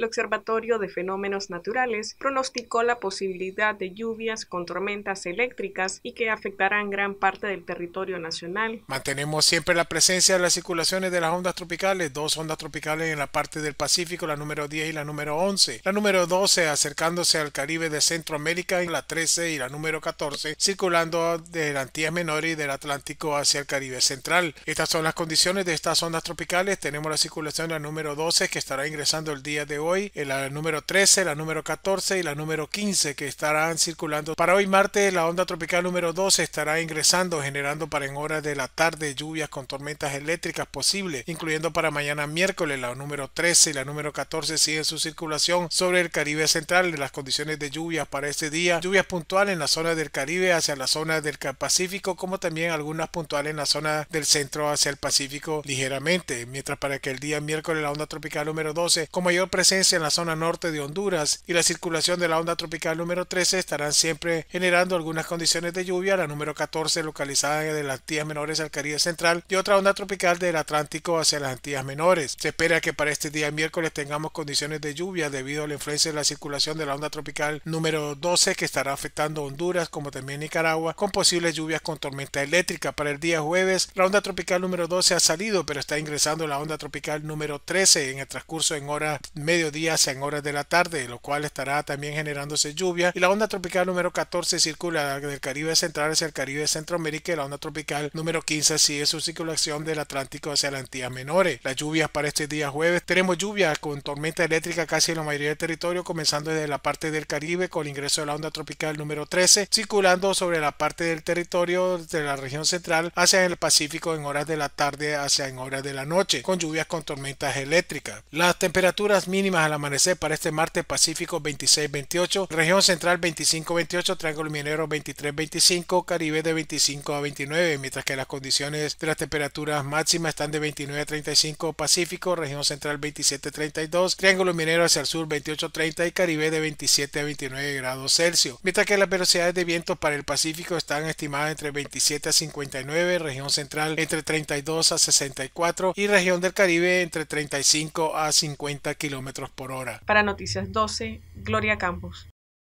el Observatorio de Fenómenos Naturales pronosticó la posibilidad de lluvias con tormentas eléctricas y que afectarán gran parte del territorio nacional. Mantenemos siempre la presencia de las circulaciones de las ondas tropicales, dos ondas tropicales en la parte del Pacífico, la número 10 y la número 11, la número 12 acercándose al Caribe de Centroamérica en la 13 y la número 14 circulando de la Antillas Menor y del Atlántico hacia el Caribe Central. Estas son las condiciones de estas ondas tropicales. Tenemos la circulación de la número 12 que estará ingresando el día de hoy hoy, eh, la número 13, la número 14 y la número 15 que estarán circulando. Para hoy martes, la onda tropical número 12 estará ingresando, generando para en horas de la tarde lluvias con tormentas eléctricas posibles, incluyendo para mañana miércoles, la número 13 y la número 14 siguen su circulación sobre el Caribe central. Las condiciones de lluvias para este día, lluvias puntuales en la zona del Caribe hacia la zona del Pacífico, como también algunas puntuales en la zona del centro hacia el Pacífico ligeramente, mientras para que el día miércoles la onda tropical número 12 con mayor presencia en la zona norte de Honduras y la circulación de la onda tropical número 13 estarán siempre generando algunas condiciones de lluvia. La número 14 localizada en las Antillas Menores al Caribe Central y otra onda tropical del Atlántico hacia las Antillas Menores. Se espera que para este día miércoles tengamos condiciones de lluvia debido a la influencia de la circulación de la onda tropical número 12 que estará afectando Honduras como también Nicaragua con posibles lluvias con tormenta eléctrica. Para el día jueves la onda tropical número 12 ha salido pero está ingresando la onda tropical número 13 en el transcurso en horas media día hacia en horas de la tarde, lo cual estará también generándose lluvia. Y la onda tropical número 14 circula del Caribe central hacia el Caribe Centroamérica y la onda tropical número 15 sigue su circulación del Atlántico hacia la Antillas Menores. Las lluvias para este día jueves tenemos lluvia con tormenta eléctrica casi en la mayoría del territorio, comenzando desde la parte del Caribe con el ingreso de la onda tropical número 13, circulando sobre la parte del territorio de la región central hacia el Pacífico en horas de la tarde hacia en horas de la noche, con lluvias con tormentas eléctricas. Las temperaturas mínimas al amanecer para este martes Pacífico 26-28, región central 25-28, Triángulo Minero 23-25, Caribe de 25 a 29, mientras que las condiciones de las temperaturas máximas están de 29 a 35 Pacífico, región central 27-32, Triángulo Minero hacia el sur 28-30 y Caribe de 27 a 29 grados Celsius, mientras que las velocidades de viento para el Pacífico están estimadas entre 27 a 59, región central entre 32 a 64 y región del Caribe entre 35 a 50 kilómetros por hora. Para Noticias 12, Gloria Campos.